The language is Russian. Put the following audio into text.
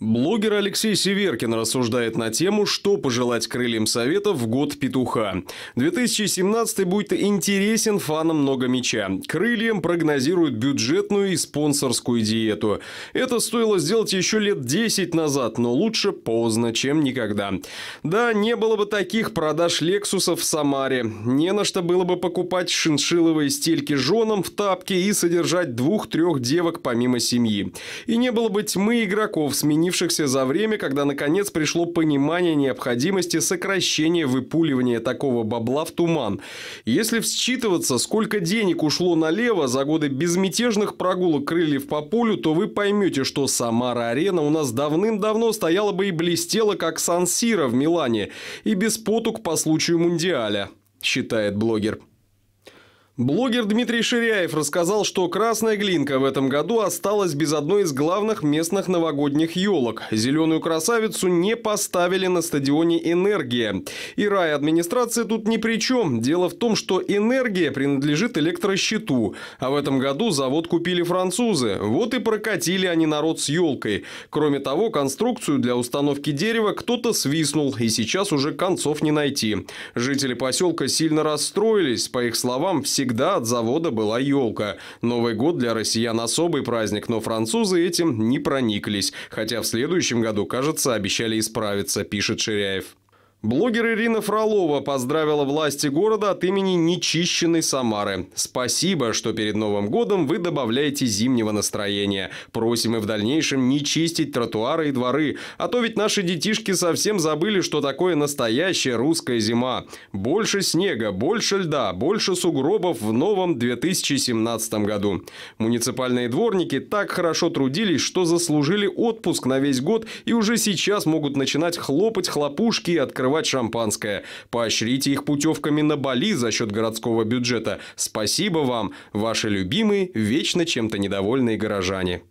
Блогер Алексей Северкин рассуждает на тему, что пожелать крыльям Советов в год петуха. 2017 будет интересен фанам много мяча. Крыльям прогнозируют бюджетную и спонсорскую диету. Это стоило сделать еще лет 10 назад, но лучше поздно, чем никогда. Да, не было бы таких продаж Лексусов в Самаре. Не на что было бы покупать шиншиловые стельки женам в тапке и содержать двух-трех девок помимо семьи. И не было бы тьмы игроков, сменить сменившихся за время, когда наконец пришло понимание необходимости сокращения выпуливания такого бабла в туман. Если всчитываться, сколько денег ушло налево за годы безмятежных прогулок крыльев по полю, то вы поймете, что Самара-арена у нас давным-давно стояла бы и блестела, как Сан-Сиро в Милане, и без потуг по случаю Мундиаля, считает блогер. Блогер Дмитрий Ширяев рассказал, что красная глинка в этом году осталась без одной из главных местных новогодних елок. Зеленую красавицу не поставили на стадионе «Энергия». И райадминистрация тут ни при чем. Дело в том, что «Энергия» принадлежит электрощиту. А в этом году завод купили французы. Вот и прокатили они народ с елкой. Кроме того, конструкцию для установки дерева кто-то свистнул, и сейчас уже концов не найти. Жители поселка сильно расстроились. По их словам, все всегда от завода была елка. Новый год для россиян особый праздник, но французы этим не прониклись. Хотя в следующем году, кажется, обещали исправиться, пишет Ширяев. Блогер Ирина Фролова поздравила власти города от имени нечищенной Самары. Спасибо, что перед Новым годом вы добавляете зимнего настроения. Просим и в дальнейшем не чистить тротуары и дворы, а то ведь наши детишки совсем забыли, что такое настоящая русская зима. Больше снега, больше льда, больше сугробов в новом 2017 году. Муниципальные дворники так хорошо трудились, что заслужили отпуск на весь год и уже сейчас могут начинать хлопать хлопушки и открывать открывать шампанское. Поощрите их путевками на Бали за счет городского бюджета. Спасибо вам, ваши любимые, вечно чем-то недовольные горожане.